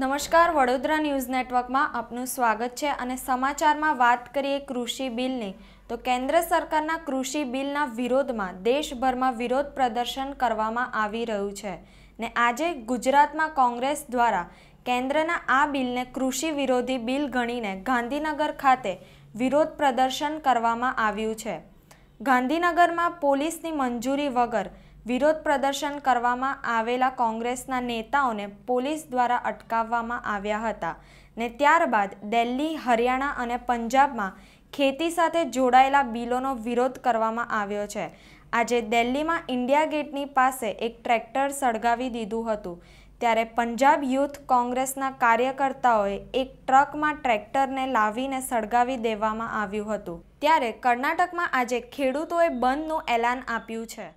નમસ્કાર વડોદરા ન્યૂઝ નેટવર્કમાં આપનું સ્વાગત છે અને સમાચારમાં વાત કરીએ કૃષિ બિલની તો કેન્દ્ર સરકારના કૃષિ બિલના વિરોધમાં દેશભરમાં વિરોધ પ્રદર્શન કરવામાં આવી રહ્યું છે ને આજે ગુજરાતમાં કોંગ્રેસ દ્વારા કેન્દ્રના આ બિલને કૃષિ વિરોધી બિલ ગણીને ગાંધીનગર ખાતે વિરોધ પ્રદર્શન કરવામાં આવ્યું છે ગાંધીનગરમાં પોલીસની મંજૂરી વગર વિરોધ પ્રદર્શન કરવામાં આવેલા કોંગ્રેસના નેતાઓને પોલીસ દ્વારા અટકાવવામાં આવ્યા હતા ને ત્યારબાદ દિલ્હી હરિયાણા અને પંજાબમાં ખેતી સાથે જોડાયેલા બિલોનો વિરોધ કરવામાં આવ્યો છે આજે દિલ્હીમાં ઇન્ડિયા ગેટની પાસે એક ટ્રેક્ટર સળગાવી દીધું હતું ત્યારે પંજાબ યુથ કોંગ્રેસના કાર્યકર્તાઓએ એક ટ્રકમાં ટ્રેક્ટરને લાવીને સળગાવી દેવામાં આવ્યું હતું ત્યારે કર્ણાટકમાં આજે ખેડૂતોએ બંધનું એલાન આપ્યું છે